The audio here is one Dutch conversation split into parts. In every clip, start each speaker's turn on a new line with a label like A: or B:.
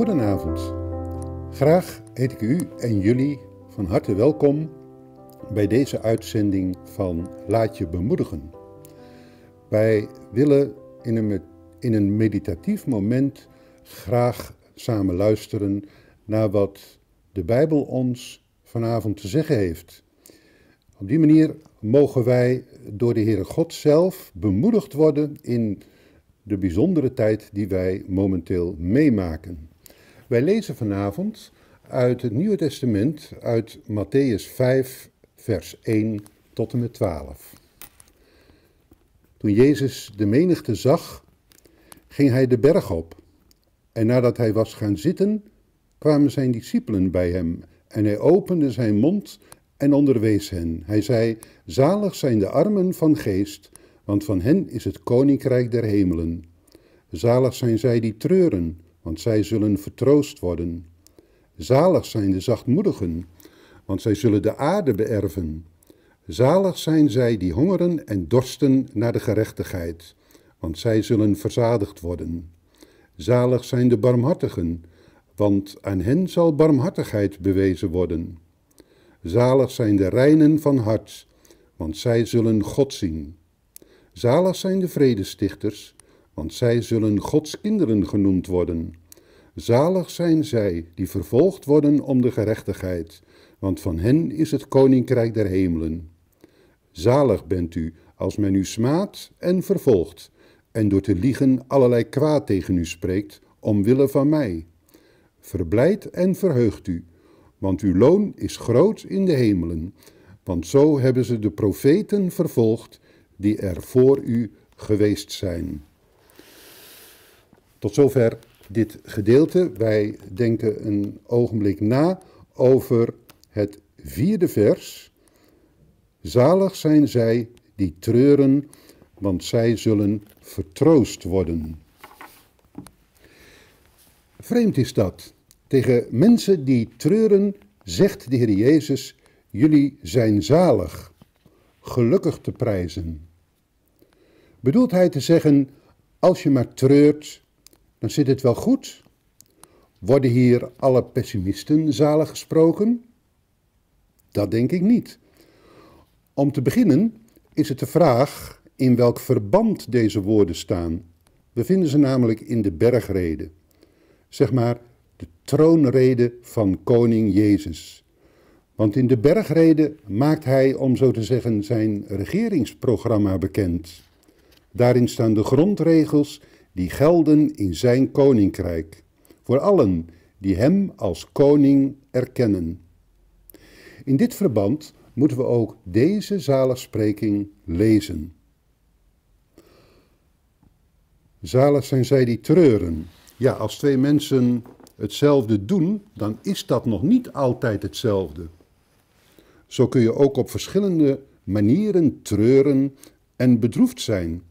A: Goedenavond. Graag heet ik u en jullie van harte welkom bij deze uitzending van Laat je bemoedigen. Wij willen in een, in een meditatief moment graag samen luisteren naar wat de Bijbel ons vanavond te zeggen heeft. Op die manier mogen wij door de Heere God zelf bemoedigd worden in de bijzondere tijd die wij momenteel meemaken. Wij lezen vanavond uit het Nieuwe Testament, uit Matthäus 5, vers 1 tot en met 12. Toen Jezus de menigte zag, ging hij de berg op. En nadat hij was gaan zitten, kwamen zijn discipelen bij hem. En hij opende zijn mond en onderwees hen. Hij zei: Zalig zijn de armen van geest, want van hen is het koninkrijk der hemelen. Zalig zijn zij die treuren want zij zullen vertroost worden. Zalig zijn de zachtmoedigen, want zij zullen de aarde beërven. Zalig zijn zij die hongeren en dorsten naar de gerechtigheid, want zij zullen verzadigd worden. Zalig zijn de barmhartigen, want aan hen zal barmhartigheid bewezen worden. Zalig zijn de reinen van hart, want zij zullen God zien. Zalig zijn de vredestichters, want zij zullen Gods kinderen genoemd worden. Zalig zijn zij die vervolgd worden om de gerechtigheid, want van hen is het koninkrijk der hemelen. Zalig bent u als men u smaadt en vervolgt, en door te liegen allerlei kwaad tegen u spreekt, omwille van mij. Verblijd en verheugt u, want uw loon is groot in de hemelen, want zo hebben ze de profeten vervolgd die er voor u geweest zijn. Tot zover dit gedeelte. Wij denken een ogenblik na over het vierde vers. Zalig zijn zij die treuren, want zij zullen vertroost worden. Vreemd is dat. Tegen mensen die treuren zegt de Heer Jezus: Jullie zijn zalig, gelukkig te prijzen. Bedoelt hij te zeggen: Als je maar treurt, dan zit het wel goed. Worden hier alle pessimisten zalig gesproken? Dat denk ik niet. Om te beginnen is het de vraag in welk verband deze woorden staan. We vinden ze namelijk in de bergrede, zeg maar de troonrede van koning Jezus. Want in de bergrede maakt hij, om zo te zeggen, zijn regeringsprogramma bekend. Daarin staan de grondregels die gelden in zijn koninkrijk, voor allen die hem als koning erkennen. In dit verband moeten we ook deze zaligspreking lezen. Zalig zijn zij die treuren. Ja, als twee mensen hetzelfde doen, dan is dat nog niet altijd hetzelfde. Zo kun je ook op verschillende manieren treuren en bedroefd zijn.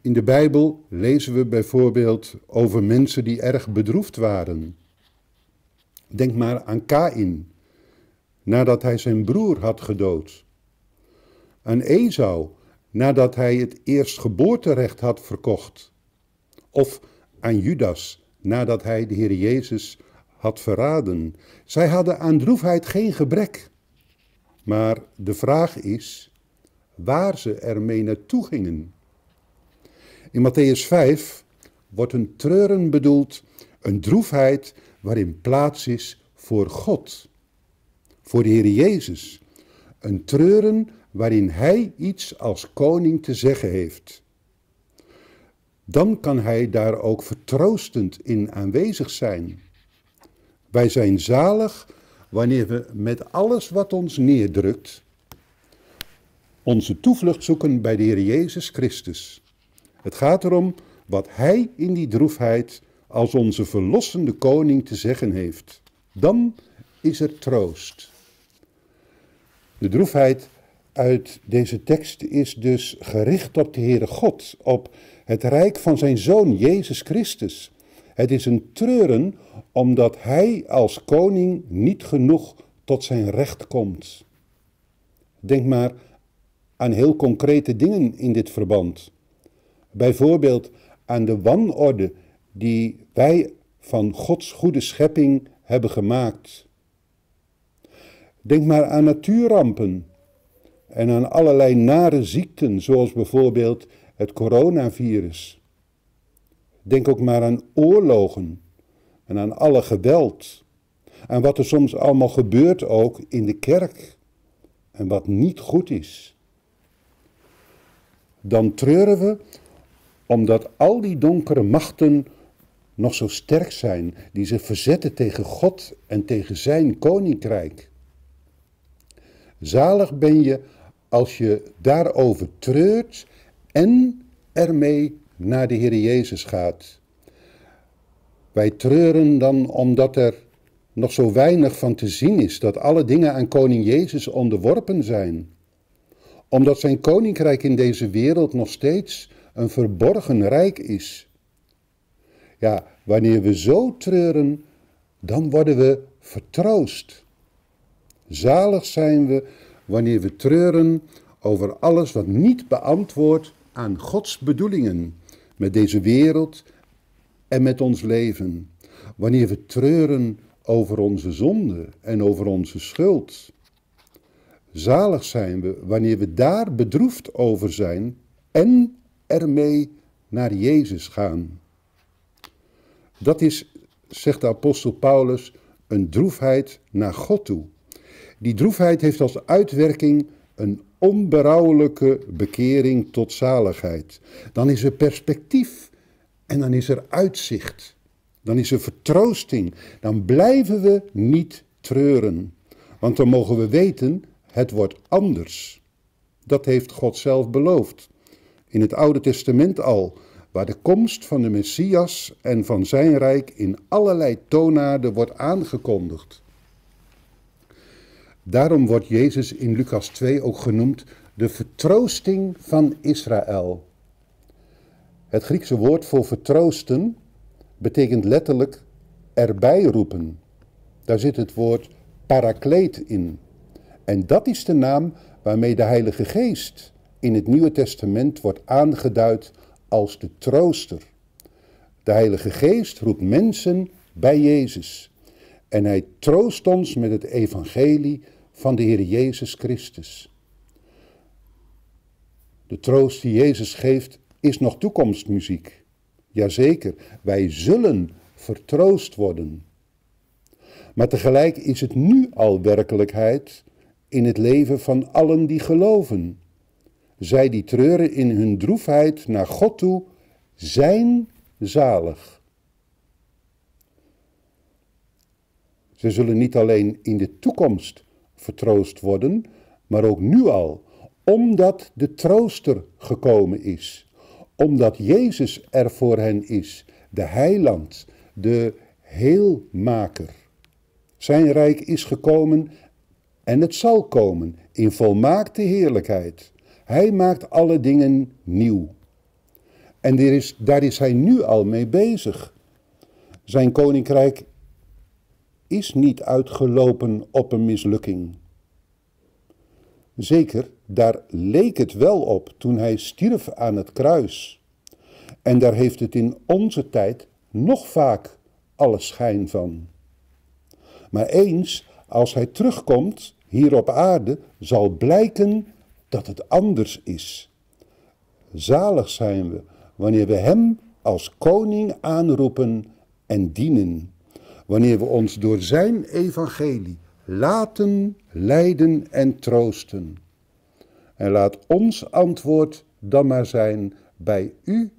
A: In de Bijbel lezen we bijvoorbeeld over mensen die erg bedroefd waren. Denk maar aan Kain, nadat hij zijn broer had gedood. Aan Ezou nadat hij het eerstgeboorterecht had verkocht. Of aan Judas, nadat hij de Heer Jezus had verraden. Zij hadden aan droefheid geen gebrek. Maar de vraag is waar ze ermee naartoe gingen. In Matthäus 5 wordt een treuren bedoeld, een droefheid waarin plaats is voor God, voor de Heer Jezus. Een treuren waarin Hij iets als koning te zeggen heeft. Dan kan Hij daar ook vertroostend in aanwezig zijn. Wij zijn zalig wanneer we met alles wat ons neerdrukt, onze toevlucht zoeken bij de Heer Jezus Christus. Het gaat erom wat hij in die droefheid als onze verlossende koning te zeggen heeft. Dan is er troost. De droefheid uit deze tekst is dus gericht op de Heere God, op het rijk van zijn Zoon Jezus Christus. Het is een treuren omdat hij als koning niet genoeg tot zijn recht komt. Denk maar aan heel concrete dingen in dit verband. Bijvoorbeeld aan de wanorde die wij van Gods goede schepping hebben gemaakt. Denk maar aan natuurrampen en aan allerlei nare ziekten, zoals bijvoorbeeld het coronavirus. Denk ook maar aan oorlogen en aan alle geweld. Aan wat er soms allemaal gebeurt ook in de kerk en wat niet goed is. Dan treuren we omdat al die donkere machten nog zo sterk zijn die zich verzetten tegen God en tegen zijn koninkrijk. Zalig ben je als je daarover treurt en ermee naar de Heer Jezus gaat. Wij treuren dan omdat er nog zo weinig van te zien is dat alle dingen aan koning Jezus onderworpen zijn. Omdat zijn koninkrijk in deze wereld nog steeds een verborgen rijk is. Ja, wanneer we zo treuren, dan worden we vertroost. Zalig zijn we wanneer we treuren over alles wat niet beantwoord aan Gods bedoelingen met deze wereld en met ons leven. Wanneer we treuren over onze zonde en over onze schuld. Zalig zijn we wanneer we daar bedroefd over zijn en ermee naar Jezus gaan. Dat is, zegt de apostel Paulus, een droefheid naar God toe. Die droefheid heeft als uitwerking een onberouwelijke bekering tot zaligheid. Dan is er perspectief en dan is er uitzicht. Dan is er vertroosting. Dan blijven we niet treuren. Want dan mogen we weten, het wordt anders. Dat heeft God zelf beloofd in het Oude Testament al, waar de komst van de Messias en van zijn rijk in allerlei toonaarden wordt aangekondigd. Daarom wordt Jezus in Lucas 2 ook genoemd de vertroosting van Israël. Het Griekse woord voor vertroosten betekent letterlijk erbij roepen. Daar zit het woord parakleet in. En dat is de naam waarmee de Heilige Geest in het Nieuwe Testament wordt aangeduid als de trooster. De Heilige Geest roept mensen bij Jezus en hij troost ons met het evangelie van de Heer Jezus Christus. De troost die Jezus geeft is nog toekomstmuziek. Jazeker, wij zullen vertroost worden. Maar tegelijk is het nu al werkelijkheid in het leven van allen die geloven. Zij die treuren in hun droefheid naar God toe, zijn zalig. Ze zullen niet alleen in de toekomst vertroost worden, maar ook nu al, omdat de trooster gekomen is, omdat Jezus er voor hen is, de heiland, de heelmaker. Zijn rijk is gekomen en het zal komen in volmaakte heerlijkheid. Hij maakt alle dingen nieuw. En er is, daar is hij nu al mee bezig. Zijn koninkrijk is niet uitgelopen op een mislukking. Zeker, daar leek het wel op toen hij stierf aan het kruis. En daar heeft het in onze tijd nog vaak alle schijn van. Maar eens, als hij terugkomt hier op aarde, zal blijken dat het anders is. Zalig zijn we wanneer we Hem als koning aanroepen en dienen. Wanneer we ons door Zijn evangelie laten leiden en troosten. En laat ons antwoord dan maar zijn bij U,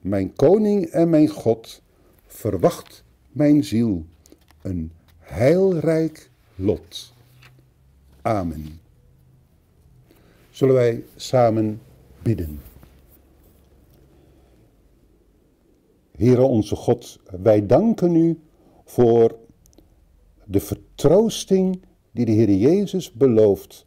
A: mijn koning en mijn God, verwacht mijn ziel een heilrijk lot. Amen. Zullen wij samen bidden. Heere onze God, wij danken u voor de vertroosting die de Heer Jezus belooft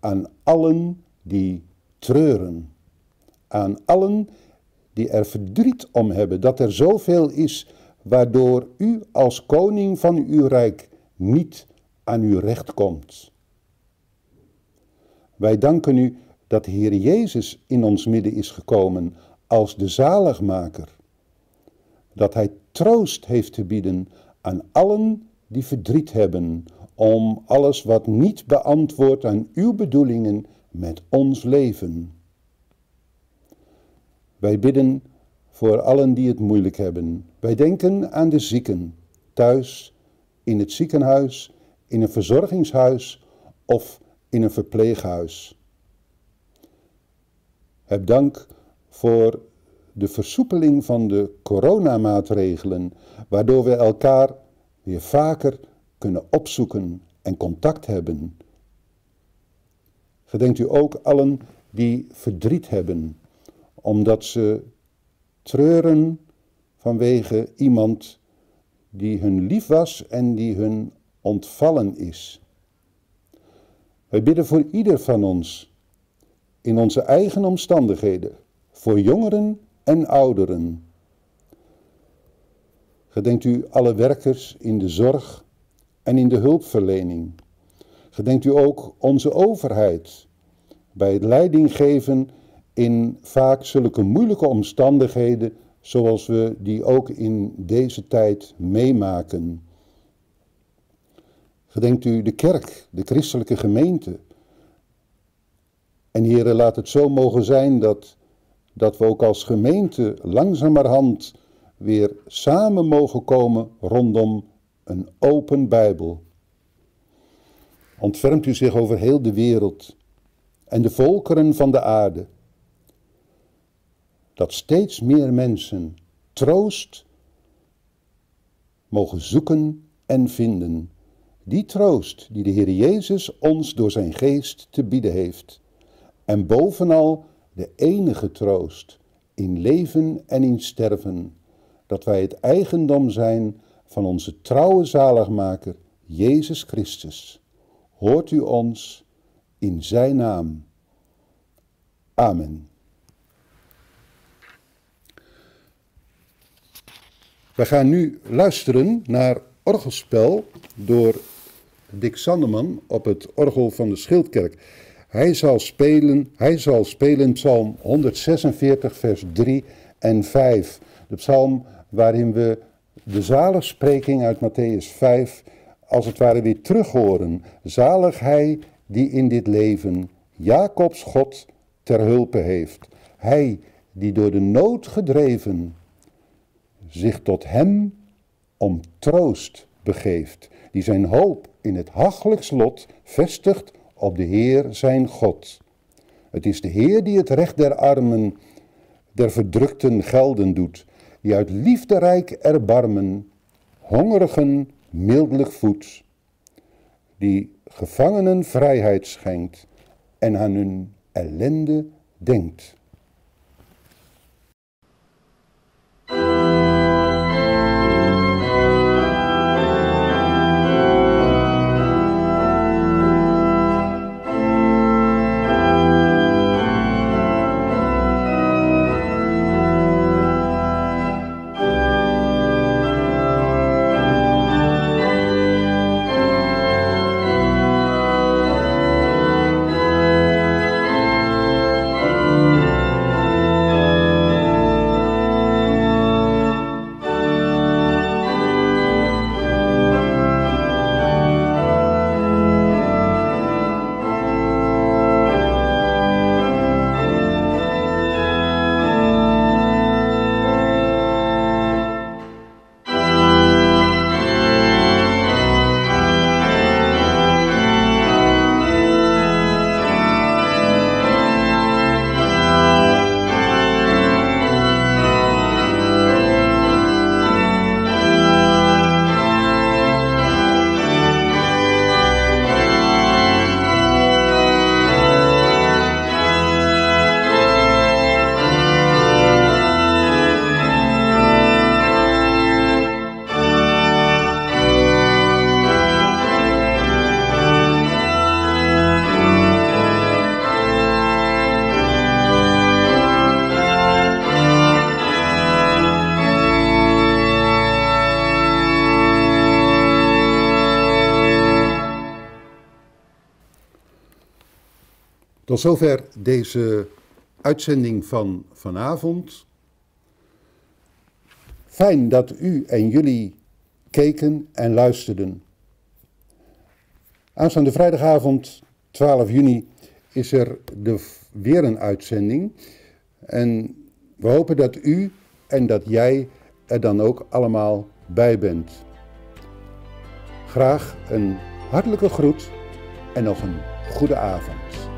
A: aan allen die treuren. Aan allen die er verdriet om hebben dat er zoveel is waardoor u als koning van uw rijk niet aan uw recht komt. Wij danken u dat de Heer Jezus in ons midden is gekomen als de zaligmaker. Dat Hij troost heeft te bieden aan allen die verdriet hebben om alles wat niet beantwoord aan uw bedoelingen met ons leven. Wij bidden voor allen die het moeilijk hebben. Wij denken aan de zieken, thuis, in het ziekenhuis, in een verzorgingshuis of in een verpleeghuis. Heb dank voor de versoepeling van de coronamaatregelen, waardoor we elkaar weer vaker kunnen opzoeken en contact hebben. Gedenkt u ook allen die verdriet hebben, omdat ze treuren vanwege iemand die hun lief was en die hun ontvallen is. Wij bidden voor ieder van ons, in onze eigen omstandigheden, voor jongeren en ouderen. Gedenkt u alle werkers in de zorg en in de hulpverlening. Gedenkt u ook onze overheid bij het leidinggeven in vaak zulke moeilijke omstandigheden zoals we die ook in deze tijd meemaken. Gedenkt u de kerk, de christelijke gemeente. En heren, laat het zo mogen zijn dat, dat we ook als gemeente langzamerhand weer samen mogen komen rondom een open Bijbel. Ontfermt u zich over heel de wereld en de volkeren van de aarde, dat steeds meer mensen troost mogen zoeken en vinden die troost die de Heer Jezus ons door zijn geest te bieden heeft. En bovenal de enige troost in leven en in sterven, dat wij het eigendom zijn van onze trouwe zaligmaker Jezus Christus. Hoort u ons in zijn naam. Amen. We gaan nu luisteren naar orgelspel door Dick Sanderman op het orgel van de Schildkerk. Hij zal spelen, hij zal spelen psalm 146 vers 3 en 5. De psalm waarin we de zaligspreking uit Matthäus 5 als het ware weer terug horen. Zalig hij die in dit leven Jacobs God ter hulpe heeft. Hij die door de nood gedreven zich tot hem om troost begeeft. Die zijn hoop in het hachelijks lot vestigt op de Heer zijn God. Het is de Heer die het recht der armen, der verdrukten gelden doet, die uit liefderijk erbarmen, hongerigen mildelijk voedt, die gevangenen vrijheid schenkt en aan hun ellende denkt. Tot zover deze uitzending van vanavond. Fijn dat u en jullie keken en luisterden. Aanstaande vrijdagavond, 12 juni, is er de, weer een uitzending. En we hopen dat u en dat jij er dan ook allemaal bij bent. Graag een hartelijke groet en nog een goede avond.